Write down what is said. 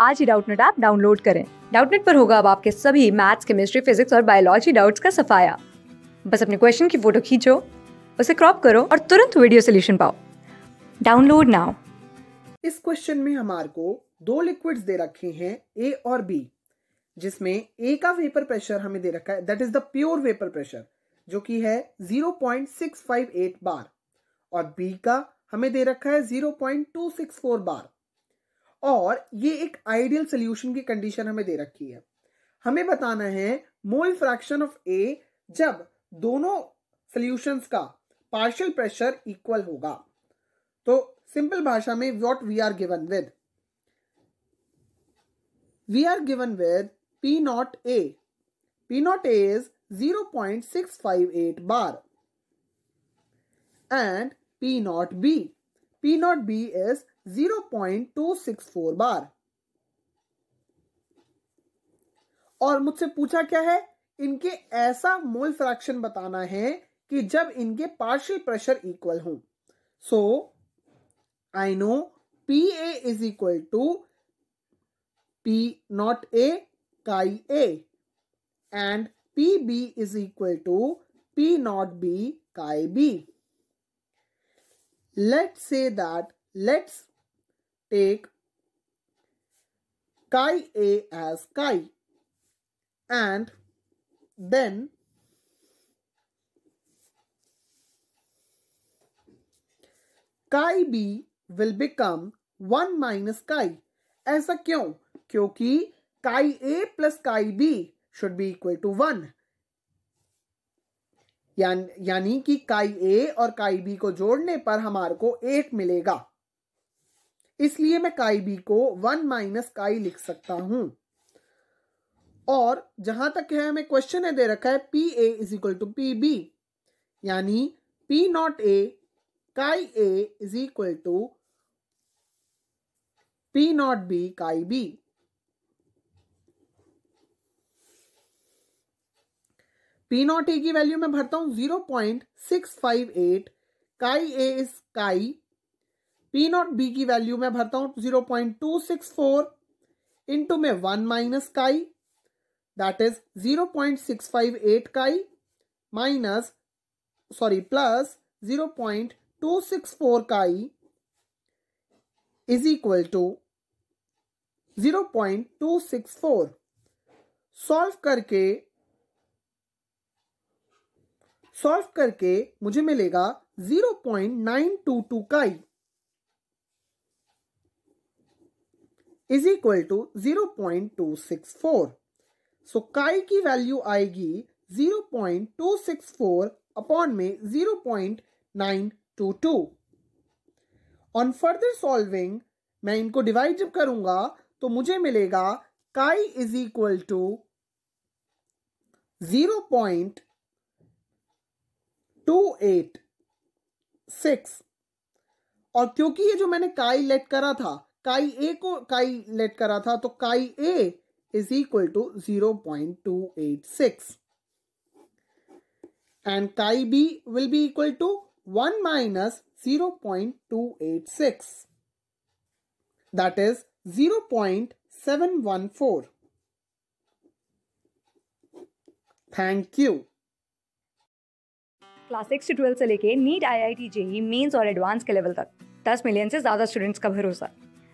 आज ही Doubtnut app download करें डाउटनेट पर होगा अब आपके सभी मैथ्स केमिस्ट्री फिजिक्स और बायोलॉजी डाउट्स का सफाया बस अपने क्वेश्चन की फोटो खींचो उसे क्रॉप करो और तुरंत वीडियो सोल्यूशन पाओ डाउनलोड नाउ इस क्वेश्चन में हमारे को दो लिक्विड्स दे रखे हैं ए और बी जिसमें ए का वेपर प्रेशर हमें दे रखा है that is the pure vapour pressure जो कि है 0.658 बार और बी का हमें दे रखा है 0.264 बार और ये एक आइडियल सोल्यूशन की कंडीशन हमें दे रखी है हमें बताना है मोल फ्रैक्शन ऑफ ए जब दोनों सोल्यूशन का पार्शियल प्रेशर इक्वल होगा तो सिंपल भाषा में what we are given with given P naught A P naught A is zero point six five eight bar and P naught B P naught B is 0.264 bar और मुझसे पूछा क्या है इनके ऐसा मोल फ्रैक्शन बताना है कि जब इनके पार्शियल प्रेशर इक्वल हो so I know P A is equal to P naught A chi A and P B is equal to P naught B chi B let say that let's Take chi A as chi and then chi B will become 1 minus chi. aisa क्यों kyunki chi A plus chi B should be equal to 1. यानी कि काई ए और काई B को जोड़ने पर हमारे को एक मिलेगा इसलिए मैं काई बी को वन माइनस काई लिख सकता हूं और जहां तक है हमें क्वेश्चन है दे रखा है P A is equal to P B यानी P naught A chi A is equal to P naught B chi B P naught A की वैल्यू मैं भरता हूं zero point six five eight chi A is chi P naught B की value मैं भरता हूं zero point two six four into में one minus chi that is zero point six five eight chi minus sorry plus zero point two six four chi is equal to zero point two six four solve करके solve करके मुझे मिलेगा zero point nine two two chi is equal to zero point two six four so chi की value आएगी zero point two six four upon में zero point nine two two on further solving मैं इनको divide जब करूंगा तो मुझे मिलेगा chi is equal to zero point two eight six और क्योंकि ये जो मैंने काई लेट करा था काई ए को काई लेट करा था तो chi A is equal to zero point two eight six and chi B B will equal to one minus zero point two eight six that is zero point seven one four thank you class six से twelfth से लेके NEET I I T JEE mains और advance के level तक दस million से ज़्यादा students का भरोसा